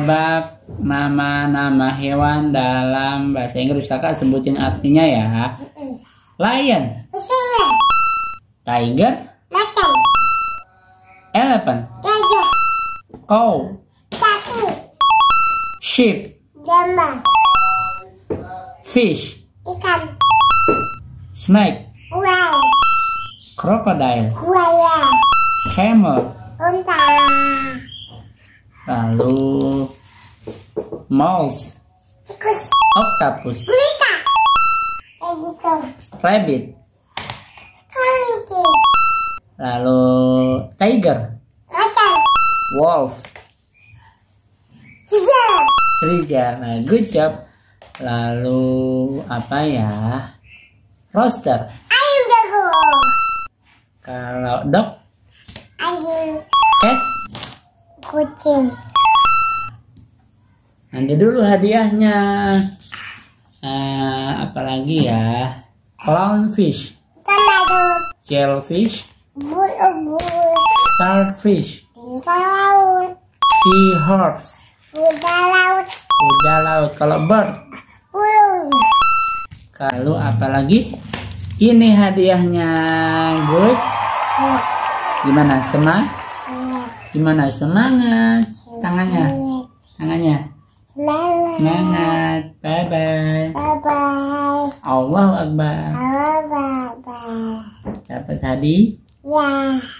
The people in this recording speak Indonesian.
Bab nama-nama hewan dalam bahasa Inggris kakak sebutin artinya ya. Lion. Tiger. Elephant. Cow. Sheep. Fish. Ikan. Snake. Uang. Crocodile. Uang. Camel. Unta lalu mouse octopus rabbit lalu tiger wolf serigala nah, good job lalu apa ya roster kalau dog anjing cat kucing. Nanti dulu hadiahnya. Uh, eh, apalagi ya? Clownfish. Shellfish. Starfish. laut. Seahorse. Kuda laut. Kuda laut. Kalau bird. Burung. Kalau apalagi? Ini hadiahnya. Good. Ya. Gimana? Semangat? Gimana? Semangat. Tangannya. Tangannya. Semangat. Bye bye. Bye bye. Allahu Akbar. Allahu Akbar. Dapat tadi Ya.